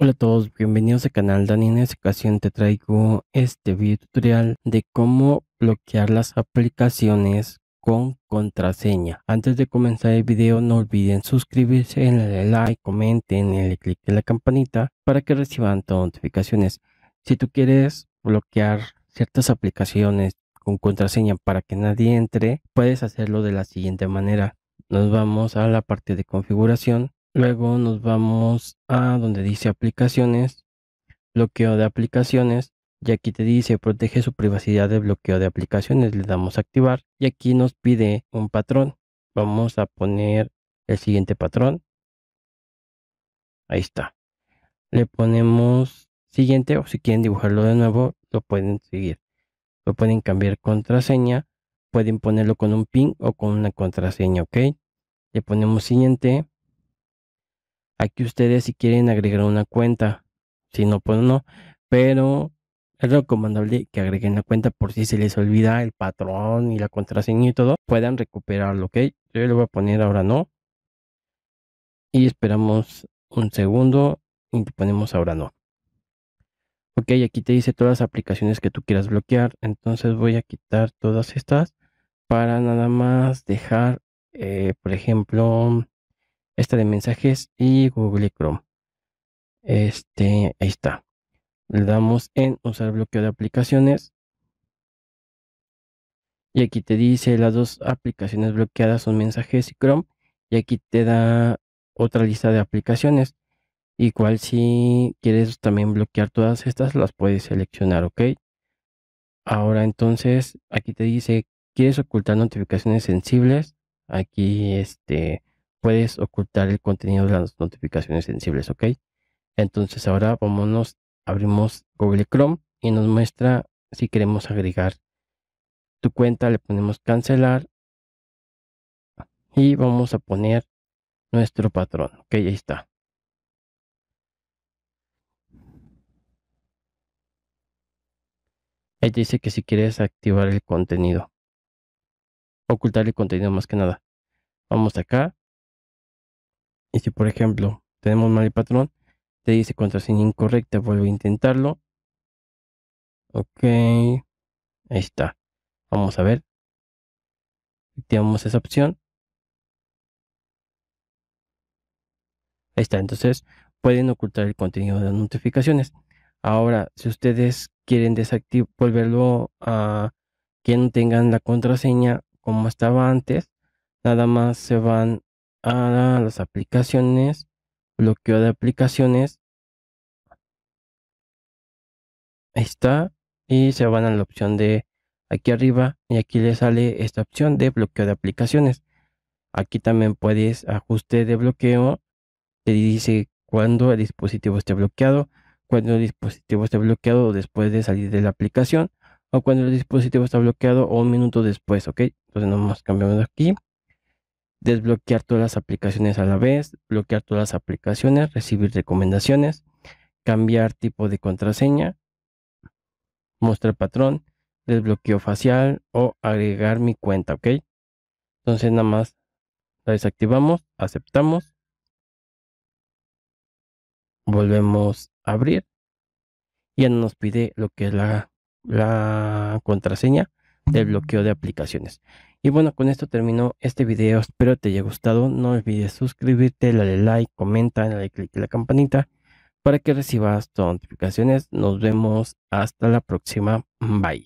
Hola a todos, bienvenidos al canal Dani. En esta ocasión te traigo este video tutorial de cómo bloquear las aplicaciones con contraseña. Antes de comenzar el video no olviden suscribirse, darle like, comenten, le clic en la campanita para que reciban todas notificaciones. Si tú quieres bloquear ciertas aplicaciones con contraseña para que nadie entre, puedes hacerlo de la siguiente manera. Nos vamos a la parte de configuración Luego nos vamos a donde dice aplicaciones, bloqueo de aplicaciones. Y aquí te dice protege su privacidad de bloqueo de aplicaciones. Le damos a activar y aquí nos pide un patrón. Vamos a poner el siguiente patrón. Ahí está. Le ponemos siguiente o si quieren dibujarlo de nuevo, lo pueden seguir. Lo pueden cambiar contraseña. Pueden ponerlo con un pin o con una contraseña, ¿ok? Le ponemos siguiente Aquí ustedes si quieren agregar una cuenta, si no, pues no, pero es recomendable que agreguen la cuenta por si se les olvida el patrón y la contraseña y todo, puedan recuperarlo, ¿ok? Yo le voy a poner ahora no. Y esperamos un segundo y ponemos ahora no. Ok, aquí te dice todas las aplicaciones que tú quieras bloquear. Entonces voy a quitar todas estas para nada más dejar, eh, por ejemplo, esta de mensajes y Google Chrome. Este, ahí está. Le damos en usar bloqueo de aplicaciones. Y aquí te dice las dos aplicaciones bloqueadas son mensajes y Chrome. Y aquí te da otra lista de aplicaciones. Igual si quieres también bloquear todas estas, las puedes seleccionar, ¿ok? Ahora entonces, aquí te dice, ¿quieres ocultar notificaciones sensibles? Aquí este, puedes ocultar el contenido de las notificaciones sensibles, ¿ok? Entonces ahora vámonos, abrimos Google Chrome y nos muestra si queremos agregar tu cuenta, le ponemos cancelar y vamos a poner nuestro patrón, ok, ahí está. Él dice que si quieres activar el contenido, ocultar el contenido más que nada. Vamos acá, y si por ejemplo tenemos mal el patrón, te dice contraseña incorrecta, vuelvo a intentarlo. Ok, ahí está. Vamos a ver. Activamos esa opción. Ahí está, entonces pueden ocultar el contenido de las notificaciones. Ahora, si ustedes quieren desactivar, volverlo a que no tengan la contraseña como estaba antes, nada más se van a las aplicaciones, bloqueo de aplicaciones. Ahí está. Y se van a la opción de aquí arriba y aquí le sale esta opción de bloqueo de aplicaciones. Aquí también puedes ajuste de bloqueo. Te dice cuando el dispositivo esté bloqueado, cuando el dispositivo esté bloqueado después de salir de la aplicación o cuando el dispositivo está bloqueado o un minuto después, ¿ok? Entonces nos cambiamos aquí desbloquear todas las aplicaciones a la vez, bloquear todas las aplicaciones, recibir recomendaciones, cambiar tipo de contraseña, mostrar patrón, desbloqueo facial o agregar mi cuenta, ¿ok? Entonces nada más la desactivamos, aceptamos, volvemos a abrir, y ya nos pide lo que es la, la contraseña del bloqueo de aplicaciones. Y bueno, con esto terminó este video. Espero te haya gustado. No olvides suscribirte, darle like, comenta, darle click en la campanita para que recibas todas notificaciones. Nos vemos hasta la próxima. Bye.